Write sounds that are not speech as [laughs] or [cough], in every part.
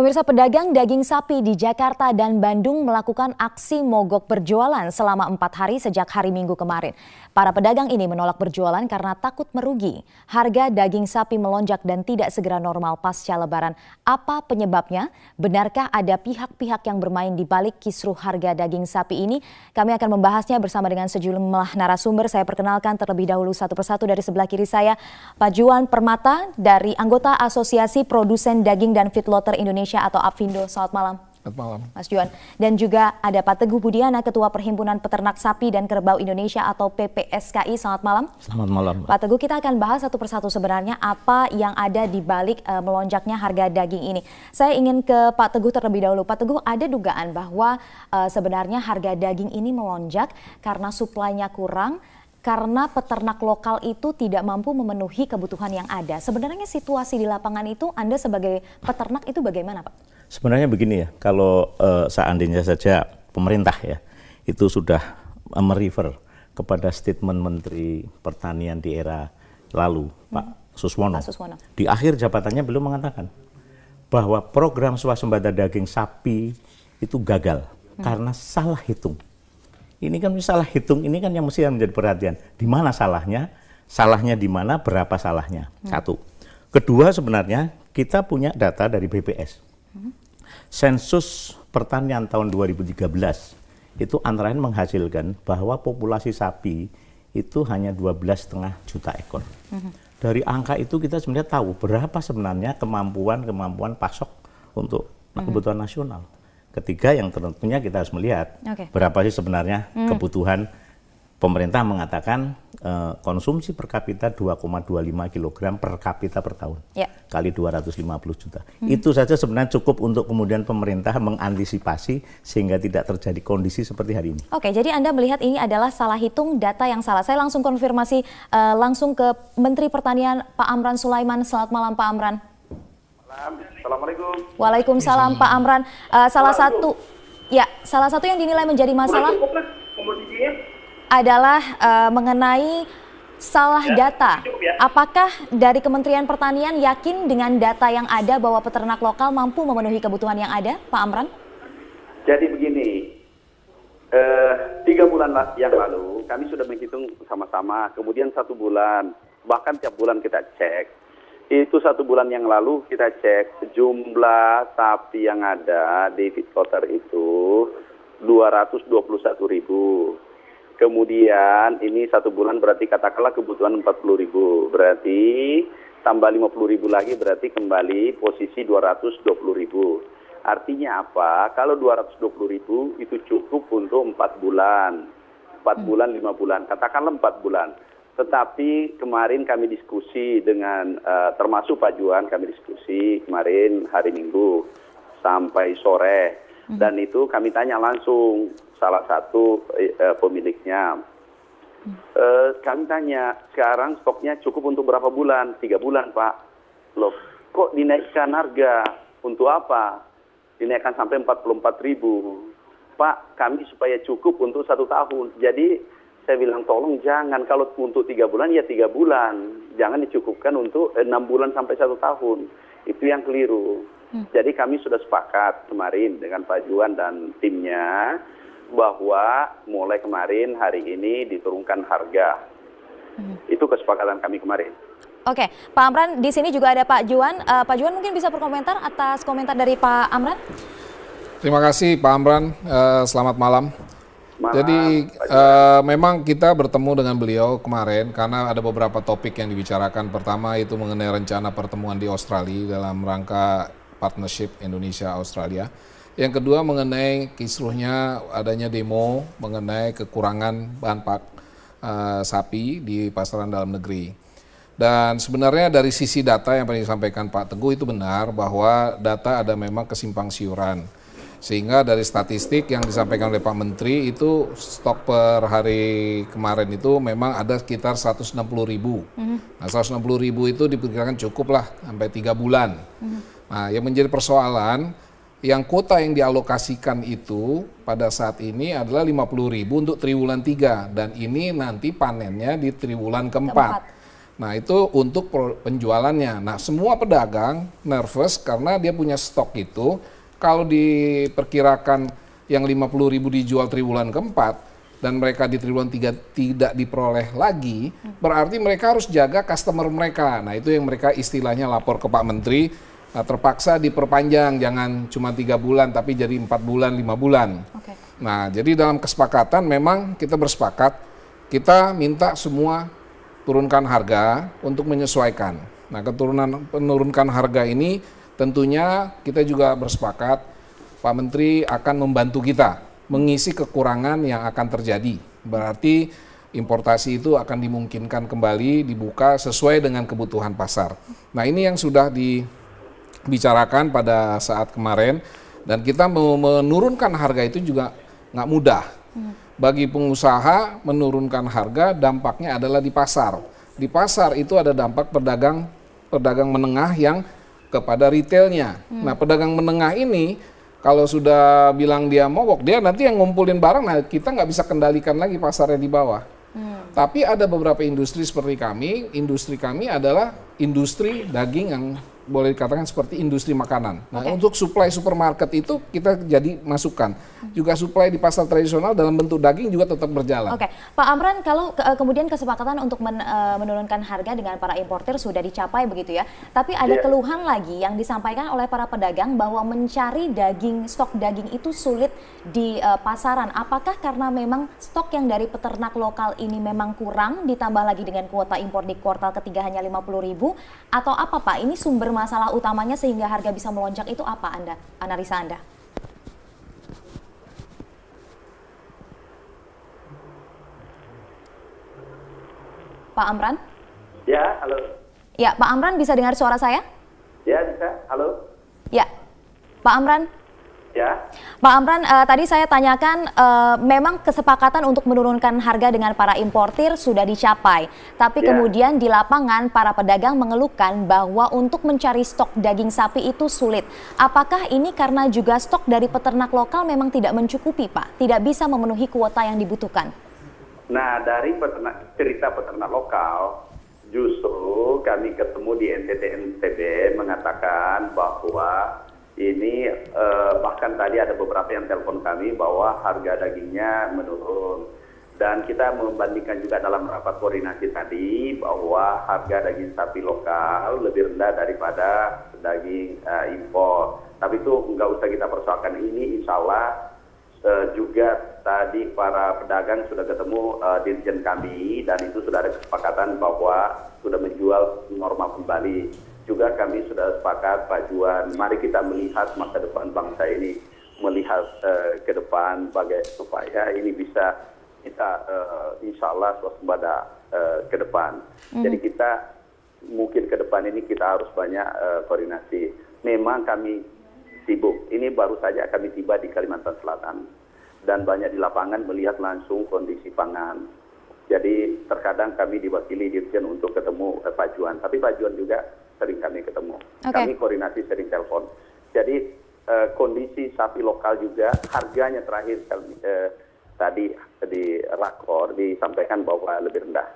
Pemirsa pedagang daging sapi di Jakarta dan Bandung melakukan aksi mogok berjualan selama empat hari sejak hari Minggu kemarin. Para pedagang ini menolak berjualan karena takut merugi. Harga daging sapi melonjak dan tidak segera normal pasca lebaran. Apa penyebabnya? Benarkah ada pihak-pihak yang bermain di balik kisruh harga daging sapi ini? Kami akan membahasnya bersama dengan sejumlah narasumber. Saya perkenalkan terlebih dahulu satu persatu dari sebelah kiri saya. Pak Juan Permata dari anggota Asosiasi Produsen Daging dan Feedlotter Indonesia Indonesia atau Apindo. Selamat malam. Selamat malam. Mas Juan. Dan juga ada Pak Teguh Budiana, Ketua Perhimpunan Peternak Sapi dan Kerbau Indonesia atau PPSKI. Selamat malam. Selamat malam. Pak Teguh, kita akan bahas satu persatu sebenarnya apa yang ada di balik uh, melonjaknya harga daging ini. Saya ingin ke Pak Teguh terlebih dahulu. Pak Teguh, ada dugaan bahwa uh, sebenarnya harga daging ini melonjak karena suplainya kurang, karena peternak lokal itu tidak mampu memenuhi kebutuhan yang ada. Sebenarnya situasi di lapangan itu Anda sebagai peternak itu bagaimana, Pak? Sebenarnya begini ya, kalau uh, seandainya saja pemerintah ya itu sudah eh, merefer kepada statement Menteri Pertanian di era lalu, hmm. Pak Suswono. Pak Suswono. Di akhir jabatannya belum mengatakan bahwa program swasembada daging sapi itu gagal hmm. karena salah hitung ini kan salah hitung, ini kan yang mesti menjadi perhatian. Di mana salahnya? Salahnya di mana? Berapa salahnya? Hmm. Satu. Kedua sebenarnya kita punya data dari BPS. Hmm. Sensus pertanian tahun 2013 itu antara lain menghasilkan bahwa populasi sapi itu hanya 12,5 juta ekor. Hmm. Dari angka itu kita sebenarnya tahu berapa sebenarnya kemampuan-kemampuan pasok untuk hmm. kebutuhan nasional. Ketiga yang tentunya kita harus melihat okay. berapa sih sebenarnya hmm. kebutuhan pemerintah mengatakan uh, konsumsi per kapita 2,25 kg per kapita per tahun yeah. kali 250 juta. Hmm. Itu saja sebenarnya cukup untuk kemudian pemerintah mengantisipasi sehingga tidak terjadi kondisi seperti hari ini. Oke, jadi Anda melihat ini adalah salah hitung data yang salah. Saya langsung konfirmasi uh, langsung ke Menteri Pertanian Pak Amran Sulaiman. Selamat malam Pak Amran. Assalamualaikum. Waalaikumsalam Pak Amran. Uh, salah satu ya, salah satu yang dinilai menjadi masalah adalah uh, mengenai salah ya, data. Ya. Apakah dari Kementerian Pertanian yakin dengan data yang ada bahwa peternak lokal mampu memenuhi kebutuhan yang ada, Pak Amran? Jadi begini, eh, tiga bulan yang lalu kami sudah menghitung sama-sama, kemudian satu bulan, bahkan tiap bulan kita cek itu satu bulan yang lalu kita cek jumlah sapi yang ada di Fitkoter itu 221 ribu. Kemudian ini satu bulan berarti katakanlah kebutuhan 40 ribu. Berarti tambah 50 ribu lagi berarti kembali posisi 220 ribu. Artinya apa? Kalau 220 ribu itu cukup untuk 4 bulan. 4 hmm. bulan, 5 bulan. Katakanlah 4 bulan tetapi kemarin kami diskusi dengan uh, termasuk Pak Juan kami diskusi kemarin hari Minggu sampai sore hmm. dan itu kami tanya langsung salah satu uh, pemiliknya. Hmm. Uh, kami tanya sekarang stoknya cukup untuk berapa bulan? Tiga bulan Pak. Loh kok dinaikkan harga untuk apa? Dinaikkan sampai empat ribu. Pak kami supaya cukup untuk satu tahun. Jadi saya bilang tolong jangan kalau untuk tiga bulan ya tiga bulan jangan dicukupkan untuk eh, enam bulan sampai satu tahun itu yang keliru hmm. jadi kami sudah sepakat kemarin dengan Pak Juan dan timnya bahwa mulai kemarin hari ini diturunkan harga hmm. itu kesepakatan kami kemarin Oke, Pak Amran, di sini juga ada Pak Juan. Uh, Pak Juan mungkin bisa berkomentar atas komentar dari Pak Amran. Terima kasih Pak Amran. Uh, selamat malam. Malam, Jadi uh, memang kita bertemu dengan beliau kemarin karena ada beberapa topik yang dibicarakan. Pertama itu mengenai rencana pertemuan di Australia dalam rangka partnership Indonesia Australia. Yang kedua mengenai kisruhnya adanya demo mengenai kekurangan bahan pak uh, sapi di pasaran dalam negeri. Dan sebenarnya dari sisi data yang pernah disampaikan Pak Teguh itu benar bahwa data ada memang kesimpang siuran sehingga dari statistik yang disampaikan oleh Pak Menteri itu stok per hari kemarin itu memang ada sekitar 160 ribu. Mm Nah 160 ribu itu diperkirakan cukup lah sampai tiga bulan. Nah yang menjadi persoalan yang kuota yang dialokasikan itu pada saat ini adalah 50 ribu untuk triwulan tiga dan ini nanti panennya di triwulan keempat. Nah itu untuk penjualannya. Nah semua pedagang nervous karena dia punya stok itu kalau diperkirakan yang 50 ribu dijual triwulan keempat, dan mereka di triwulan tiga tidak diperoleh lagi, berarti mereka harus jaga customer mereka. Nah itu yang mereka istilahnya lapor ke Pak Menteri, nah, terpaksa diperpanjang, jangan cuma tiga bulan tapi jadi empat bulan, lima bulan. Okay. Nah jadi dalam kesepakatan memang kita bersepakat, kita minta semua turunkan harga untuk menyesuaikan. Nah keturunan penurunkan harga ini Tentunya kita juga bersepakat Pak Menteri akan membantu kita mengisi kekurangan yang akan terjadi. Berarti importasi itu akan dimungkinkan kembali dibuka sesuai dengan kebutuhan pasar. Nah, ini yang sudah dibicarakan pada saat kemarin dan kita menurunkan harga itu juga nggak mudah. Bagi pengusaha menurunkan harga dampaknya adalah di pasar. Di pasar itu ada dampak pedagang pedagang menengah yang kepada retailnya. Hmm. Nah, pedagang menengah ini kalau sudah bilang dia mogok, dia nanti yang ngumpulin barang, nah kita nggak bisa kendalikan lagi pasarnya di bawah. Hmm. Tapi ada beberapa industri seperti kami, industri kami adalah industri daging yang boleh dikatakan seperti industri makanan. Nah, okay. untuk supply supermarket itu kita jadi masukan. Juga supply di pasar tradisional dalam bentuk daging juga tetap berjalan. Oke, okay. Pak Amran, kalau ke eh, kemudian kesepakatan untuk men eh, menurunkan harga dengan para importer sudah dicapai begitu ya, tapi ada yeah. keluhan lagi yang disampaikan oleh para pedagang bahwa mencari daging stok daging itu sulit di uh, pasaran. Apakah karena memang stok yang dari peternak lokal ini memang kurang ditambah lagi dengan kuota impor di kuartal ketiga hanya 50.000 atau apa Pak? Ini sumber masalah utamanya sehingga harga bisa melonjak itu apa Anda, analisa Anda? Pak Amran? Ya, halo. Ya, Pak Amran bisa dengar suara saya? Ya, bisa. Halo. Ya. Pak Amran, Ya. Pak Amran, uh, tadi saya tanyakan, uh, memang kesepakatan untuk menurunkan harga dengan para importir sudah dicapai, tapi ya. kemudian di lapangan para pedagang mengeluhkan bahwa untuk mencari stok daging sapi itu sulit. Apakah ini karena juga stok dari peternak lokal memang tidak mencukupi, Pak? Tidak bisa memenuhi kuota yang dibutuhkan? Nah, dari peternak, cerita peternak lokal, justru kami ketemu di NTT NTB mengatakan bahwa ini eh, bahkan tadi ada beberapa yang telepon kami bahwa harga dagingnya menurun. Dan kita membandingkan juga dalam rapat koordinasi tadi bahwa harga daging sapi lokal lebih rendah daripada daging eh, impor. Tapi itu nggak usah kita persoalkan. Ini insya Allah eh, juga tadi para pedagang sudah ketemu eh, dirjen kami dan itu sudah ada kesepakatan bahwa sudah menjual normal kembali juga kami sudah sepakat Pak Juan, mari kita melihat masa depan bangsa ini, melihat uh, ke depan bagai supaya ini bisa kita uh, insya Allah suasembada uh, eh, ke depan. Mm. Jadi kita mungkin ke depan ini kita harus banyak uh, koordinasi. Memang kami sibuk. Ini baru saja kami tiba di Kalimantan Selatan dan banyak di lapangan melihat langsung kondisi pangan. Jadi terkadang kami diwakili Dirjen untuk ketemu eh, Pak Juan, tapi Pak Juan juga sering kami ketemu. Okay. Kami koordinasi sering telepon. Jadi uh, kondisi sapi lokal juga harganya terakhir uh, tadi di rakor disampaikan bahwa lebih rendah.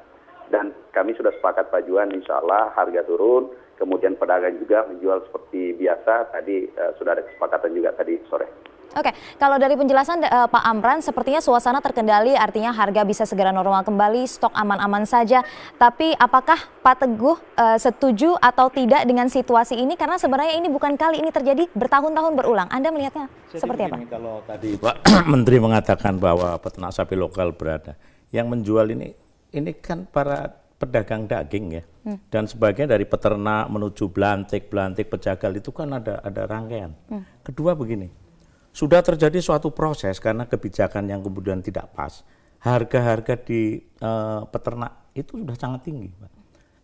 Dan kami sudah sepakat Pak Juan, insya Allah harga turun, kemudian pedagang juga menjual seperti biasa. Tadi uh, sudah ada kesepakatan juga tadi sore. Oke, kalau dari penjelasan uh, Pak Amran, sepertinya suasana terkendali, artinya harga bisa segera normal kembali, stok aman-aman saja. Tapi apakah Pak Teguh uh, setuju atau tidak dengan situasi ini? Karena sebenarnya ini bukan kali ini terjadi bertahun-tahun berulang. Anda melihatnya Jadi seperti begini, apa? Kalau tadi Pak [clears throat] Menteri mengatakan bahwa peternak sapi lokal berada, yang menjual ini, ini kan para pedagang daging ya, hmm. dan sebagainya dari peternak menuju belantik, belantik pejagal itu kan ada ada rangkaian. Hmm. Kedua begini sudah terjadi suatu proses karena kebijakan yang kemudian tidak pas. Harga-harga di e, peternak itu sudah sangat tinggi, Pak.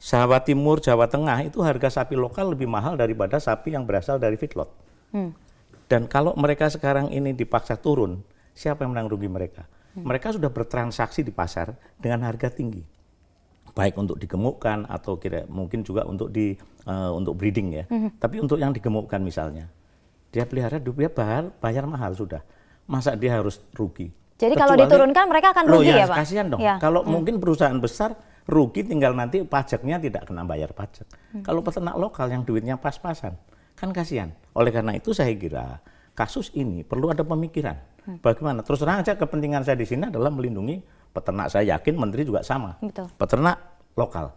Jawa Timur, Jawa Tengah itu harga sapi lokal lebih mahal daripada sapi yang berasal dari feedlot. Hmm. Dan kalau mereka sekarang ini dipaksa turun, siapa yang menang rugi mereka? Hmm. Mereka sudah bertransaksi di pasar dengan harga tinggi, baik untuk digemukkan atau kira mungkin juga untuk di uh, untuk breeding ya. Hmm. Tapi untuk yang digemukkan misalnya, dia pelihara dia bayar, bayar mahal sudah. Masa dia harus rugi? Jadi Kecuali, kalau diturunkan mereka akan rugi ya, ya Pak? Kasihan dong. Ya. Kalau hmm. mungkin perusahaan besar rugi tinggal nanti pajaknya tidak kena bayar pajak. Hmm. Kalau peternak lokal yang duitnya pas-pasan, kan kasihan. Oleh karena itu saya kira kasus ini perlu ada pemikiran. Hmm. Bagaimana? Terus terang aja kepentingan saya di sini adalah melindungi peternak. Saya yakin menteri juga sama. Betul. Peternak lokal.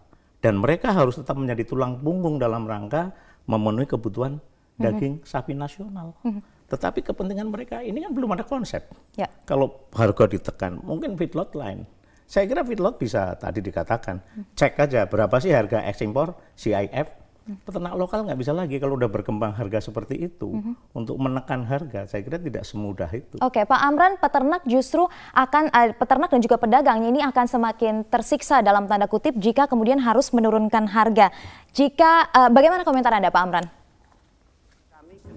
Dan mereka harus tetap menjadi tulang punggung dalam rangka memenuhi kebutuhan Mm-hmm. daging sapi nasional. Mm-hmm. Tetapi kepentingan mereka ini kan belum ada konsep. Ya. Kalau harga ditekan, mungkin feedlot lain. Saya kira feedlot bisa tadi dikatakan, mm-hmm. cek aja berapa sih harga ekspor CIF. Peternak lokal nggak bisa lagi kalau udah berkembang harga seperti itu. Mm -hmm. Untuk menekan harga, saya kira tidak semudah itu. Oke, Pak Amran, peternak justru akan, uh, peternak dan juga pedagangnya ini akan semakin tersiksa dalam tanda kutip jika kemudian harus menurunkan harga. Jika, uh, bagaimana komentar Anda Pak Amran?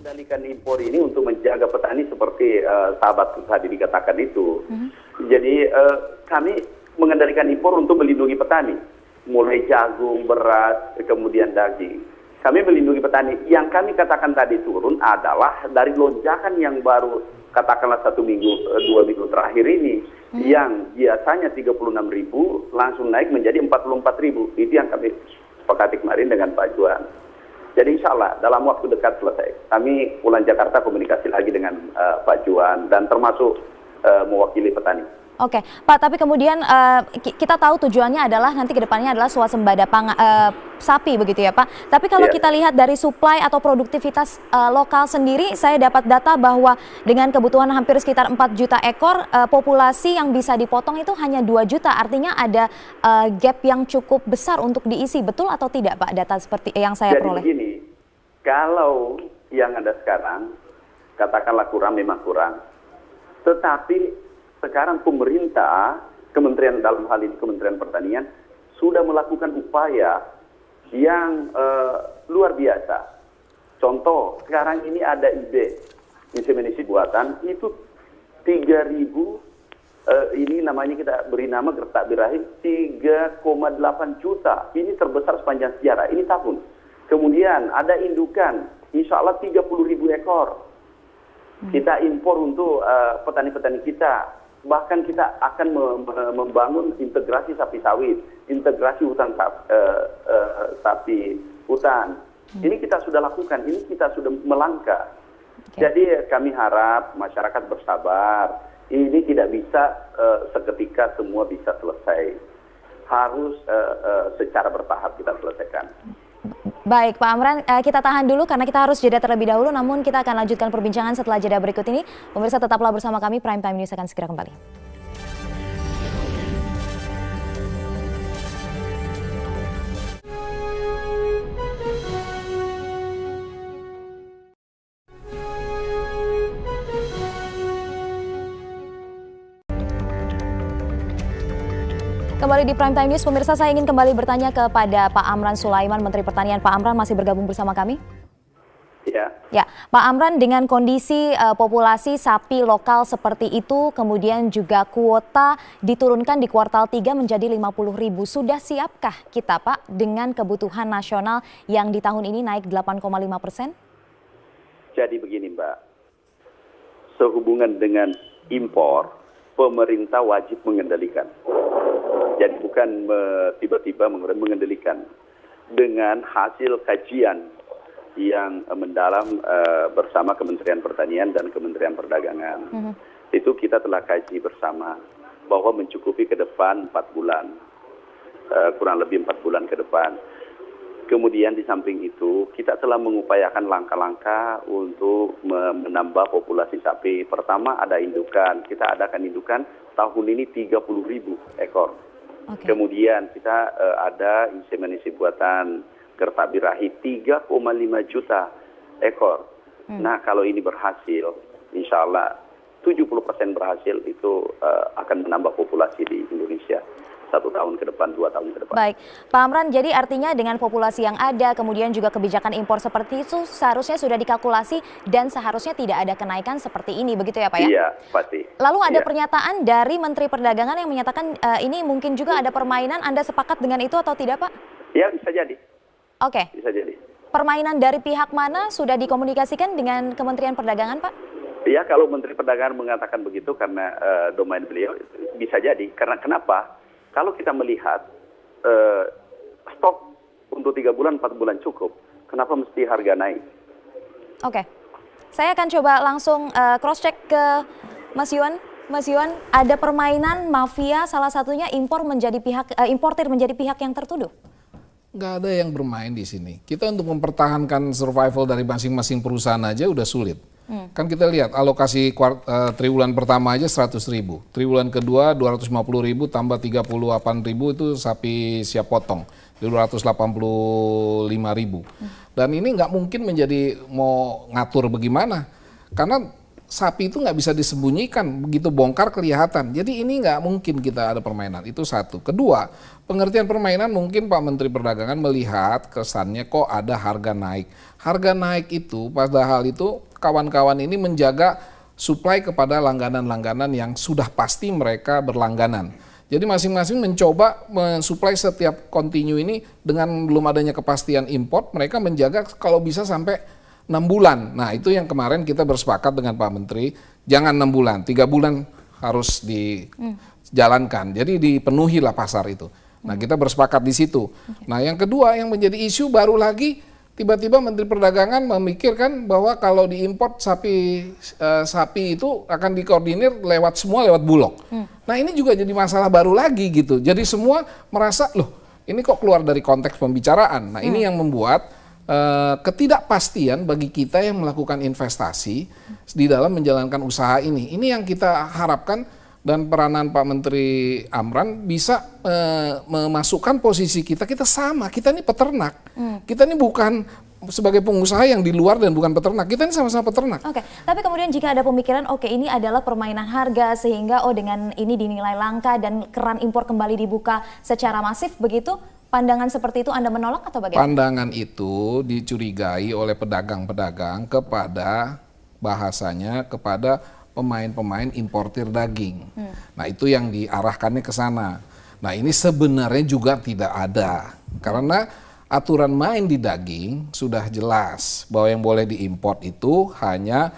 kendalikan impor ini untuk menjaga petani seperti uh, sahabat tadi dikatakan itu. Hmm. Jadi uh, kami mengendalikan impor untuk melindungi petani, mulai jagung, beras, kemudian daging. Kami melindungi petani. Yang kami katakan tadi turun adalah dari lonjakan yang baru katakanlah satu minggu eh, dua minggu terakhir ini hmm. yang biasanya 36 ribu langsung naik menjadi 44 ribu itu yang kami sepakati kemarin dengan Pak Juan. Jadi insya Allah dalam waktu dekat selesai. Kami pulang Jakarta komunikasi lagi dengan uh, Pak Juan dan termasuk uh, mewakili petani. Oke, Pak. Tapi kemudian uh, kita tahu tujuannya adalah nanti kedepannya adalah swasembada pang, uh, eh, sapi, begitu ya, Pak. Tapi kalau yeah. kita lihat dari supply atau produktivitas uh, lokal sendiri, saya dapat data bahwa dengan kebutuhan hampir sekitar 4 juta ekor, uh, populasi yang bisa dipotong itu hanya 2 juta. Artinya ada uh, gap yang cukup besar untuk diisi, betul atau tidak, Pak? Data seperti yang saya Jadi peroleh. Jadi begini, kalau yang ada sekarang, katakanlah kurang memang kurang, tetapi sekarang pemerintah, Kementerian dalam hal ini Kementerian Pertanian, sudah melakukan upaya yang uh, luar biasa. Contoh, sekarang ini ada ide inseminasi buatan itu 3000 uh, eh, ini namanya kita beri nama gertak birahi 3,8 juta. Ini terbesar sepanjang sejarah. Ini tahun. Kemudian ada indukan, insya Allah 30.000 ekor. Kita impor untuk eh, petani-petani uh, petani -petani kita bahkan kita akan membangun integrasi sapi sawit, integrasi hutan eh, eh, sapi, hutan. Hmm. Ini kita sudah lakukan, ini kita sudah melangkah. Okay. Jadi eh, kami harap masyarakat bersabar. Ini tidak bisa uh, seketika semua bisa selesai. Harus secara bertahap kita selesaikan. Baik Pak Amran, eh, kita tahan dulu karena kita harus jeda terlebih dahulu namun kita akan lanjutkan perbincangan setelah jeda berikut ini. Pemirsa tetaplah bersama kami, Prime Time News akan segera kembali. kembali di Prime Time News. Pemirsa, saya ingin kembali bertanya kepada Pak Amran Sulaiman, Menteri Pertanian. Pak Amran masih bergabung bersama kami? Ya. Ya, Pak Amran dengan kondisi uh, populasi sapi lokal seperti itu, kemudian juga kuota diturunkan di kuartal 3 menjadi 50 ribu. Sudah siapkah kita Pak dengan kebutuhan nasional yang di tahun ini naik 8,5 persen? Jadi begini Mbak, sehubungan dengan impor, pemerintah wajib mengendalikan jadi bukan tiba-tiba mengendalikan dengan hasil kajian yang eh, mendalam eh, bersama Kementerian Pertanian dan Kementerian Perdagangan. Mhm. Itu kita telah kaji bersama bahwa mencukupi ke depan 4 bulan, eh, kurang lebih 4 bulan ke depan. Kemudian di samping itu kita telah mengupayakan langkah-langkah untuk menambah populasi sapi. Pertama ada indukan, kita adakan indukan tahun ini 30 ribu ekor. Kemudian kita uh, ada inseminasi buatan gertak birahi 3,5 juta ekor. Hmm. Nah kalau ini berhasil, insya Allah 70% berhasil itu uh, akan menambah populasi di Indonesia satu tahun ke depan, dua tahun ke depan. Baik, Pak Amran, jadi artinya dengan populasi yang ada, kemudian juga kebijakan impor seperti itu seharusnya sudah dikalkulasi dan seharusnya tidak ada kenaikan seperti ini, begitu ya Pak ya? Iya, pasti. Lalu ada iya. pernyataan dari Menteri Perdagangan yang menyatakan uh, ini mungkin juga ada permainan, Anda sepakat dengan itu atau tidak Pak? Iya, bisa jadi. Oke. Okay. Bisa jadi. Permainan dari pihak mana sudah dikomunikasikan dengan Kementerian Perdagangan Pak? Iya, kalau Menteri Perdagangan mengatakan begitu karena uh, domain beliau, bisa jadi. Karena kenapa? kalau kita melihat uh, stok untuk tiga bulan, empat bulan cukup, kenapa mesti harga naik? Oke, okay. saya akan coba langsung uh, eh, cross check ke Mas Yuan. Mas Yuan, ada permainan mafia salah satunya impor menjadi pihak uh, importir menjadi pihak yang tertuduh Gak ada yang bermain di sini. Kita untuk mempertahankan survival dari masing-masing perusahaan aja udah sulit. Hmm. Kan kita lihat alokasi kuart, uh, triwulan pertama aja 100 ribu, triwulan kedua 250 ribu tambah 38 ribu itu sapi siap potong, 285 ribu. Hmm. Dan ini nggak mungkin menjadi mau ngatur bagaimana, karena sapi itu nggak bisa disembunyikan, begitu bongkar kelihatan. Jadi ini nggak mungkin kita ada permainan, itu satu. Kedua, pengertian permainan mungkin Pak Menteri Perdagangan melihat kesannya kok ada harga naik. Harga naik itu padahal itu kawan-kawan ini menjaga supply kepada langganan-langganan yang sudah pasti mereka berlangganan. Jadi masing-masing mencoba mensuplai setiap kontinu ini dengan belum adanya kepastian import, mereka menjaga kalau bisa sampai 6 bulan. Nah itu yang kemarin kita bersepakat dengan Pak Menteri, jangan 6 bulan, 3 bulan harus dijalankan. Jadi dipenuhilah pasar itu. Nah hmm. kita bersepakat di situ. Nah yang kedua yang menjadi isu baru lagi tiba-tiba Menteri Perdagangan memikirkan bahwa kalau diimpor sapi eh, sapi itu akan dikoordinir lewat semua lewat Bulog. Hmm. Nah ini juga jadi masalah baru lagi gitu. Jadi semua merasa loh ini kok keluar dari konteks pembicaraan. Nah ini hmm. yang membuat Eh, ketidakpastian bagi kita yang melakukan investasi di dalam menjalankan usaha ini. Ini yang kita harapkan dan peranan Pak Menteri Amran bisa uh, memasukkan posisi kita. Kita sama, kita ini peternak. Hmm. Kita ini bukan sebagai pengusaha yang di luar dan bukan peternak. Kita ini sama-sama peternak. Oke, okay. tapi kemudian jika ada pemikiran, oke okay, ini adalah permainan harga sehingga oh dengan ini dinilai langka dan keran impor kembali dibuka secara masif begitu, Pandangan seperti itu Anda menolak atau bagaimana? Pandangan itu dicurigai oleh pedagang-pedagang kepada bahasanya kepada pemain-pemain importir daging. Hmm. Nah, itu yang diarahkannya ke sana. Nah, ini sebenarnya juga tidak ada. Karena aturan main di daging sudah jelas bahwa yang boleh diimport itu hanya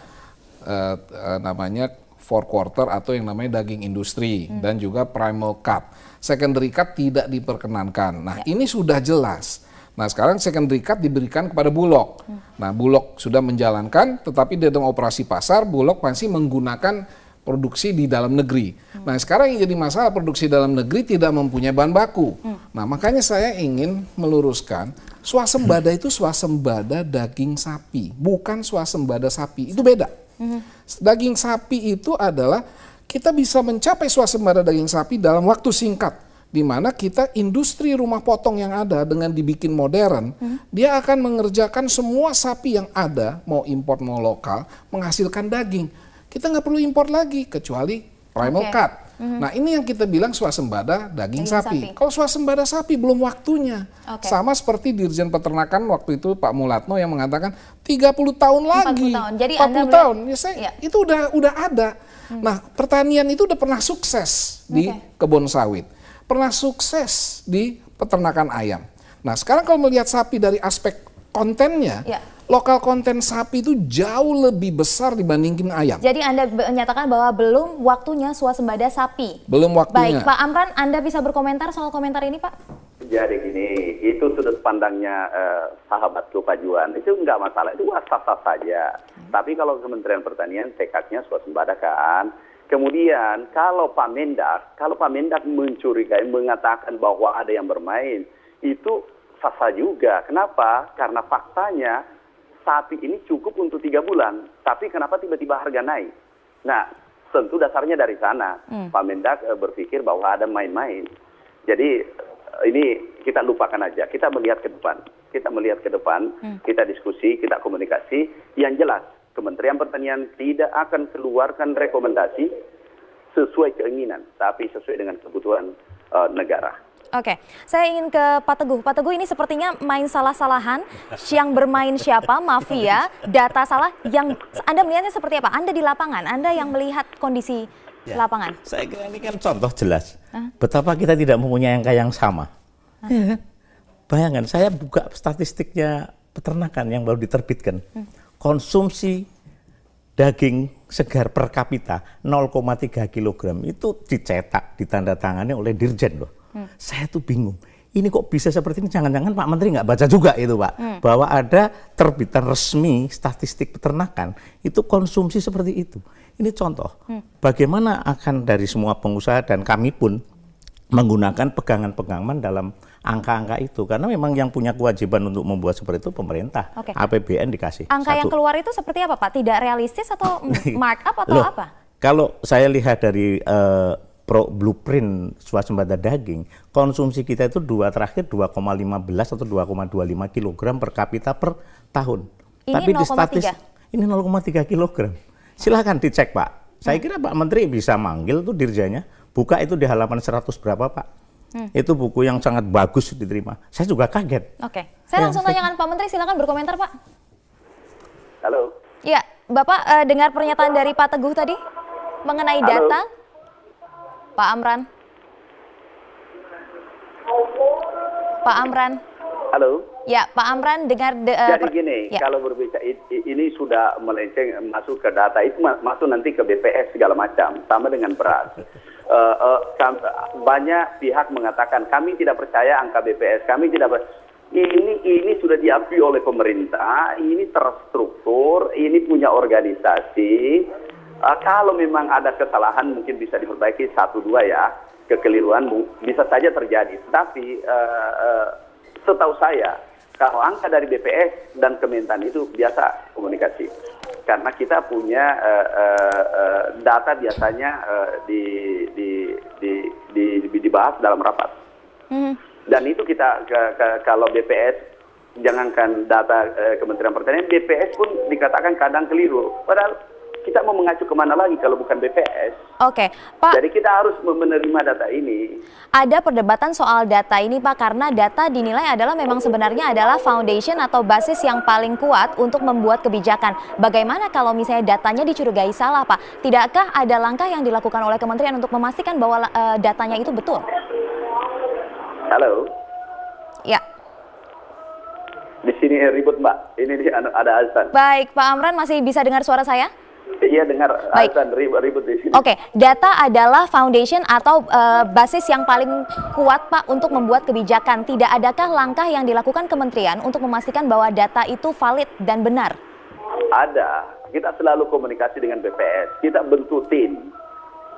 eh, eh namanya four quarter atau yang namanya daging industri hmm. dan juga primal cup secondary cut tidak diperkenankan. Nah, ya. ini sudah jelas. Nah, sekarang secondary cut diberikan kepada Bulog. Hmm. Nah, Bulog sudah menjalankan, tetapi dalam operasi pasar, Bulog masih menggunakan produksi di dalam negeri. Hmm. Nah, sekarang yang jadi masalah produksi dalam negeri tidak mempunyai bahan baku. Hmm. Nah, makanya saya ingin meluruskan, swasembada hmm. itu swasembada daging sapi, bukan swasembada sapi. Itu beda. Hmm. Daging sapi itu adalah kita bisa mencapai swasembada daging sapi dalam waktu singkat di mana kita industri rumah potong yang ada dengan dibikin modern, hmm. dia akan mengerjakan semua sapi yang ada, mau import mau lokal, menghasilkan daging. Kita nggak perlu impor lagi kecuali primal okay. cut. Hmm. Nah ini yang kita bilang swasembada daging, daging sapi. sapi. Kalau swasembada sapi belum waktunya. Okay. Sama seperti Dirjen Peternakan waktu itu Pak Mulatno yang mengatakan 30 tahun lagi. 40 tahun. Jadi 40 tahun. ya, saya, ya. Itu udah udah ada Hmm. Nah, pertanian itu udah pernah sukses okay. di kebun sawit, pernah sukses di peternakan ayam. Nah, sekarang kalau melihat sapi dari aspek kontennya, ya. lokal konten sapi itu jauh lebih besar dibandingkan ayam. Jadi Anda menyatakan bahwa belum waktunya swasembada sapi. Belum waktunya. Baik, Pak Amran, Anda bisa berkomentar soal komentar ini, Pak? jadi gini, itu sudut pandangnya eh, sahabatku Pak Juan, itu enggak masalah, itu sah-sah saja. Hmm. Tapi kalau Kementerian Pertanian tekadnya suatu kan, kemudian kalau Pak Mendak, kalau Pak Mendak mencurigai, mengatakan bahwa ada yang bermain, itu sah-sah juga. Kenapa? Karena faktanya sapi ini cukup untuk tiga bulan, tapi kenapa tiba-tiba harga naik? Nah, tentu dasarnya dari sana. Hmm. Pak Mendak eh, berpikir bahwa ada main-main. Jadi ini kita lupakan aja. Kita melihat ke depan. Kita melihat ke depan, hmm. kita diskusi, kita komunikasi. Yang jelas, Kementerian Pertanian tidak akan keluarkan rekomendasi sesuai keinginan, tapi sesuai dengan kebutuhan uh, negara. Oke, saya ingin ke Pak Teguh. Pak Teguh ini sepertinya main salah-salahan. Yang bermain siapa? Mafia, data salah. Yang Anda melihatnya seperti apa? Anda di lapangan, Anda yang melihat kondisi ya. lapangan. Saya kira ini kan contoh jelas huh? betapa kita tidak mempunyai angka yang sama. Huh? Ya, Bayangkan saya buka statistiknya peternakan yang baru diterbitkan. Hmm. Konsumsi daging segar per kapita 0,3 kg itu dicetak ditanda oleh dirjen loh. Hmm. Saya tuh bingung ini kok bisa seperti ini? Jangan-jangan Pak Menteri nggak baca juga itu Pak, hmm. bahwa ada terbitan resmi statistik peternakan itu konsumsi seperti itu. Ini contoh, hmm. bagaimana akan dari semua pengusaha dan kami pun menggunakan pegangan-pegangan dalam angka-angka itu karena memang yang punya kewajiban untuk membuat seperti itu pemerintah okay. APBN dikasih angka satu. yang keluar itu seperti apa pak tidak realistis atau [laughs] markup atau Loh, apa kalau saya lihat dari uh, pro blueprint swasembada daging, konsumsi kita itu dua terakhir 2,15 atau 2,25 kilogram per kapita per tahun. Ini Tapi di statis 3. ini 0,3 kilogram. Silahkan dicek Pak. Saya hmm. kira Pak Menteri bisa manggil tuh dirjanya, buka itu di halaman 100 berapa Pak. Hmm. Itu buku yang sangat bagus diterima. Saya juga kaget. Oke, okay. saya ya, langsung ya, tanyakan Pak Menteri, Silahkan berkomentar Pak. Halo. Iya, Bapak uh, dengar pernyataan dari Pak Teguh tadi mengenai Halo. data Pak Amran. Pak Amran. Halo. Ya, Pak Amran dengar. De, uh, Jadi gini, ya. kalau berbicara ini sudah melenceng masuk ke data itu masuk nanti ke BPS segala macam, sama dengan beras. Uh, [laughs] uh, banyak pihak mengatakan kami tidak percaya angka BPS, kami tidak percaya ini ini sudah diakui oleh pemerintah, ini terstruktur, ini punya organisasi, Uh, kalau memang ada kesalahan mungkin bisa diperbaiki satu dua ya kekeliruan bisa saja terjadi. Tapi uh, uh, setahu saya kalau angka dari BPS dan Kementan itu biasa komunikasi karena kita punya uh, uh, data biasanya uh, di, di, di, di, dibahas dalam rapat. Mm. Dan itu kita ke, ke, kalau BPS jangankan data uh, Kementerian Pertanian, BPS pun dikatakan kadang keliru. Padahal kita mau mengacu kemana lagi kalau bukan BPS? Oke, Pak. Jadi kita harus menerima data ini. Ada perdebatan soal data ini, Pak, karena data dinilai adalah memang sebenarnya adalah foundation atau basis yang paling kuat untuk membuat kebijakan. Bagaimana kalau misalnya datanya dicurigai salah, Pak? Tidakkah ada langkah yang dilakukan oleh kementerian untuk memastikan bahwa uh, datanya itu betul? Halo. Ya di sini ribut mbak. Ini ada alasan. Baik, Pak Amran masih bisa dengar suara saya? Iya dengar Baik. azan ribut di sini. Oke, okay. data adalah foundation atau uh, basis yang paling kuat Pak untuk membuat kebijakan. Tidak adakah langkah yang dilakukan kementerian untuk memastikan bahwa data itu valid dan benar? Ada. Kita selalu komunikasi dengan BPS. Kita bentuk tim.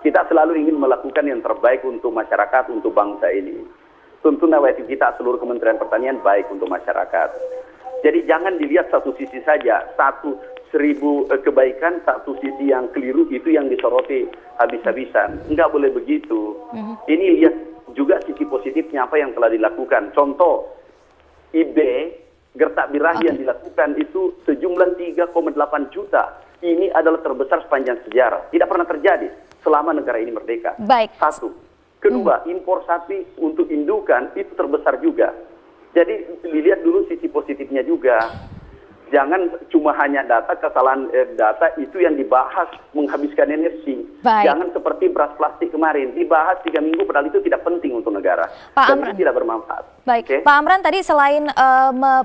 Kita selalu ingin melakukan yang terbaik untuk masyarakat, untuk bangsa ini. Tentu wajib kita seluruh Kementerian Pertanian baik untuk masyarakat. Jadi jangan dilihat satu sisi saja, satu seribu eh, kebaikan satu sisi yang keliru itu yang disoroti habis-habisan. Enggak boleh begitu. Mhm. Ini lihat ya, juga sisi positifnya apa yang telah dilakukan. Contoh, IB gertak birahi okay. yang dilakukan itu sejumlah 3,8 juta. Ini adalah terbesar sepanjang sejarah. Tidak pernah terjadi selama negara ini merdeka. Baik. Satu. Kedua, hmm. impor sapi untuk indukan itu terbesar juga. Jadi dilihat dulu sisi positifnya juga jangan cuma hanya data kesalahan eh, data itu yang dibahas menghabiskan energi. Baik. Jangan seperti beras plastik kemarin dibahas tiga minggu padahal itu tidak penting untuk negara Pak dan Amran. itu tidak bermanfaat. Baik, okay? Pak Amran tadi selain uh,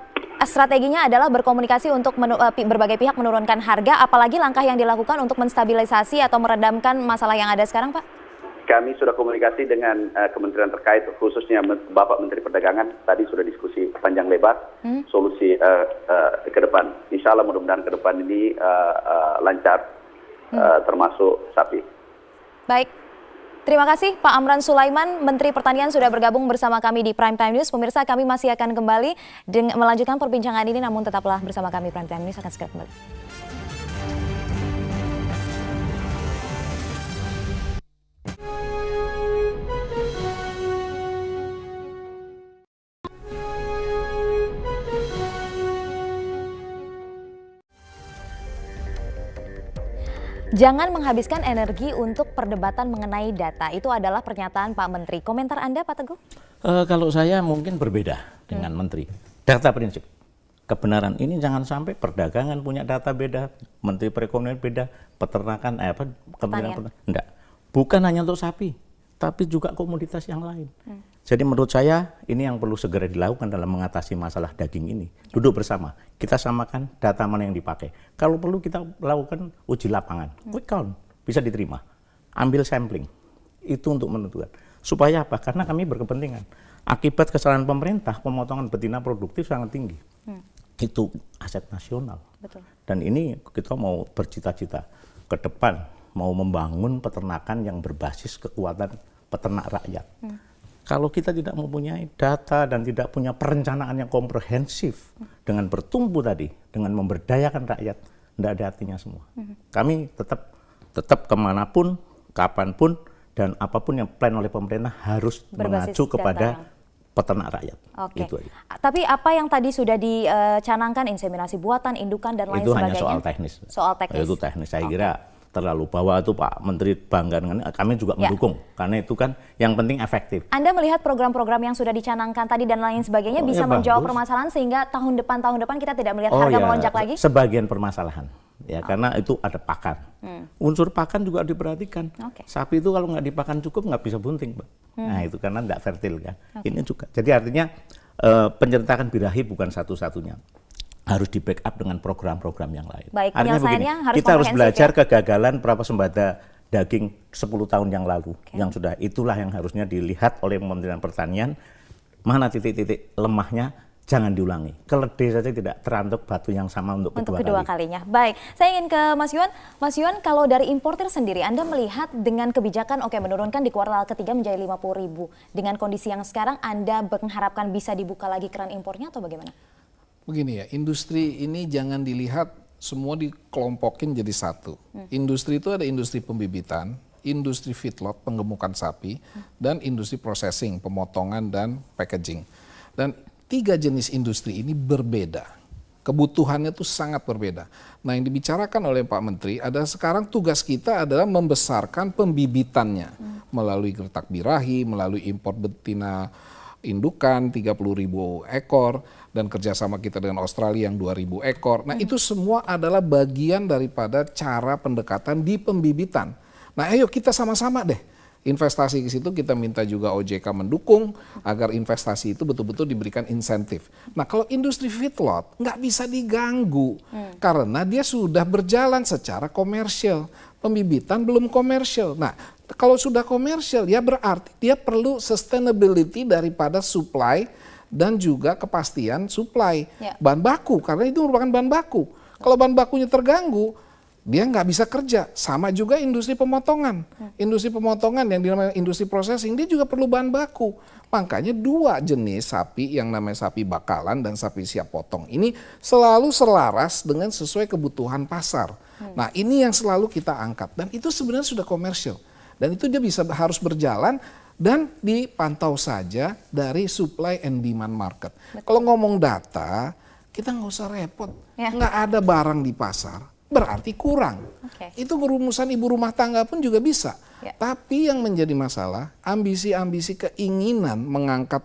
strateginya adalah berkomunikasi untuk eh, berbagai pihak menurunkan harga, apalagi langkah yang dilakukan untuk menstabilisasi atau meredamkan masalah yang ada sekarang, Pak? kami sudah komunikasi dengan uh, kementerian terkait, khususnya Bapak Menteri Perdagangan. Tadi sudah diskusi panjang lebar hmm. solusi uh, uh, ke depan. Insya Allah mudah-mudahan ke depan ini uh, uh, lancar, hmm. uh, termasuk sapi. Baik, Terima kasih Pak Amran Sulaiman, Menteri Pertanian sudah bergabung bersama kami di Prime Time News. Pemirsa kami masih akan kembali dengan melanjutkan perbincangan ini namun tetaplah bersama kami Prime Time News akan segera kembali. Jangan menghabiskan energi untuk perdebatan mengenai data. Itu adalah pernyataan Pak Menteri. Komentar Anda, Pak Teguh? E, kalau saya mungkin berbeda dengan hmm. Menteri. Data prinsip. Kebenaran ini jangan sampai perdagangan punya data beda, Menteri Perekonomian beda, peternakan eh, apa kemudian Enggak. Bukan hanya untuk sapi, tapi juga komoditas yang lain. Hmm. Jadi menurut saya ini yang perlu segera dilakukan dalam mengatasi masalah daging ini. Duduk bersama, kita samakan data mana yang dipakai. Kalau perlu kita lakukan uji lapangan, quick count bisa diterima. Ambil sampling. Itu untuk menentukan. Supaya apa? Karena kami berkepentingan. Akibat kesalahan pemerintah, pemotongan betina produktif sangat tinggi. Hmm. Itu aset nasional. Betul. Dan ini kita mau bercita-cita ke depan mau membangun peternakan yang berbasis kekuatan peternak rakyat. Hmm kalau kita tidak mempunyai data dan tidak punya perencanaan yang komprehensif dengan bertumbuh tadi, dengan memberdayakan rakyat, tidak ada artinya semua. Mhm. Kami tetap tetap kemanapun, kapanpun, dan apapun yang plan oleh pemerintah harus Berbasis mengacu kepada data peternak rakyat. Oke. Itu aja. Tapi apa yang tadi sudah dicanangkan inseminasi buatan, indukan dan lain itu sebagainya? Itu hanya soal teknis. Soal teknis. Itu teknis. Saya okay. kira terlalu bawah itu Pak Menteri bangga dengan kami juga ya. mendukung karena itu kan yang penting efektif. Anda melihat program-program yang sudah dicanangkan tadi dan lain sebagainya oh, iya, bisa ya, menjawab bagus. permasalahan sehingga tahun depan tahun depan kita tidak melihat oh, harga ya. melonjak lagi? Sebagian permasalahan ya oh. karena itu ada pakan. Hmm. Unsur pakan juga diperhatikan. Okay. Sapi itu kalau nggak dipakan cukup nggak bisa bunting, Pak. Hmm. Nah itu karena nggak fertil kan. Okay. Ini juga. Jadi artinya uh, penyertakan birahi bukan satu-satunya harus di backup dengan program-program yang lain. Baik, Artinya begini, harus kita harus belajar ya? kegagalan sembada daging 10 tahun yang lalu okay. yang sudah itulah yang harusnya dilihat oleh Kementerian Pertanian mana titik-titik lemahnya jangan diulangi. Keledai saja tidak terantuk batu yang sama untuk, untuk kedua, kedua kali. kalinya. Baik, saya ingin ke Mas Yuan. Mas Yuan, kalau dari importer sendiri, Anda melihat dengan kebijakan oke okay, menurunkan di kuartal ketiga menjadi 50 ribu. Dengan kondisi yang sekarang, Anda mengharapkan bisa dibuka lagi keran impornya atau bagaimana? begini ya, industri ini jangan dilihat semua dikelompokin jadi satu. Hmm. Industri itu ada industri pembibitan, industri feedlot penggemukan sapi, hmm. dan industri processing, pemotongan dan packaging. Dan tiga jenis industri ini berbeda. Kebutuhannya itu sangat berbeda. Nah yang dibicarakan oleh Pak Menteri ada sekarang tugas kita adalah membesarkan pembibitannya. Hmm. Melalui gertak birahi, melalui impor betina indukan 30 ekor dan kerjasama kita dengan Australia yang 2 ekor. Nah hmm. itu semua adalah bagian daripada cara pendekatan di pembibitan. Nah ayo kita sama-sama deh investasi ke situ kita minta juga OJK mendukung agar investasi itu betul-betul diberikan insentif. Nah kalau industri feedlot nggak bisa diganggu hmm. karena dia sudah berjalan secara komersial. Pembibitan belum komersial. Nah kalau sudah komersial ya berarti dia perlu sustainability daripada supply dan juga kepastian supply ya. bahan baku karena itu merupakan bahan baku. Kalau bahan bakunya terganggu, dia nggak bisa kerja. Sama juga industri pemotongan. Hmm. Industri pemotongan yang dinamai industri processing, dia juga perlu bahan baku. Makanya dua jenis sapi yang namanya sapi bakalan dan sapi siap potong ini selalu selaras dengan sesuai kebutuhan pasar. Hmm. Nah ini yang selalu kita angkat dan itu sebenarnya sudah komersial. Dan itu dia bisa harus berjalan dan dipantau saja dari supply and demand market. Kalau ngomong data, kita nggak usah repot. Ya. Nggak ada barang di pasar, berarti kurang. Okay. Itu berumusan ibu rumah tangga pun juga bisa. Ya. Tapi yang menjadi masalah, ambisi-ambisi keinginan mengangkat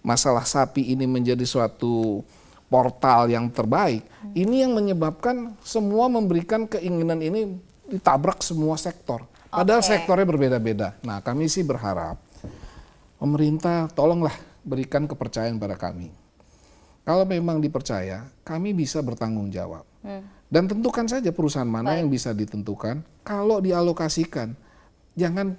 masalah sapi ini menjadi suatu portal yang terbaik, hmm. ini yang menyebabkan semua memberikan keinginan ini ditabrak semua sektor. Padahal okay. sektornya berbeda-beda. Nah, kami sih berharap pemerintah tolonglah berikan kepercayaan pada kami. Kalau memang dipercaya, kami bisa bertanggung jawab. Hmm. Dan tentukan saja perusahaan mana Baik. yang bisa ditentukan. Kalau dialokasikan, jangan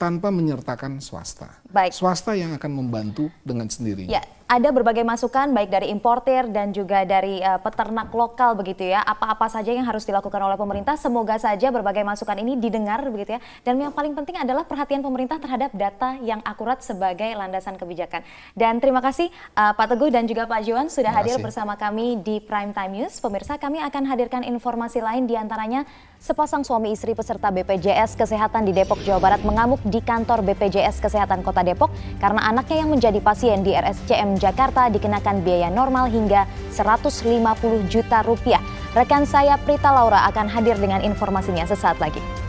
tanpa menyertakan swasta. Baik. Swasta yang akan membantu dengan sendirinya. Ya ada berbagai masukan baik dari importer dan juga dari uh, peternak lokal begitu ya. Apa-apa saja yang harus dilakukan oleh pemerintah. Semoga saja berbagai masukan ini didengar begitu ya. Dan yang paling penting adalah perhatian pemerintah terhadap data yang akurat sebagai landasan kebijakan. Dan terima kasih uh, Pak Teguh dan juga Pak Juan sudah hadir bersama kami di Prime Time News. Pemirsa kami akan hadirkan informasi lain diantaranya sepasang suami istri peserta BPJS Kesehatan di Depok, Jawa Barat mengamuk di kantor BPJS Kesehatan Kota Depok karena anaknya yang menjadi pasien di RSCM Jakarta dikenakan biaya normal hingga 150 juta rupiah. Rekan saya Prita Laura akan hadir dengan informasinya sesaat lagi.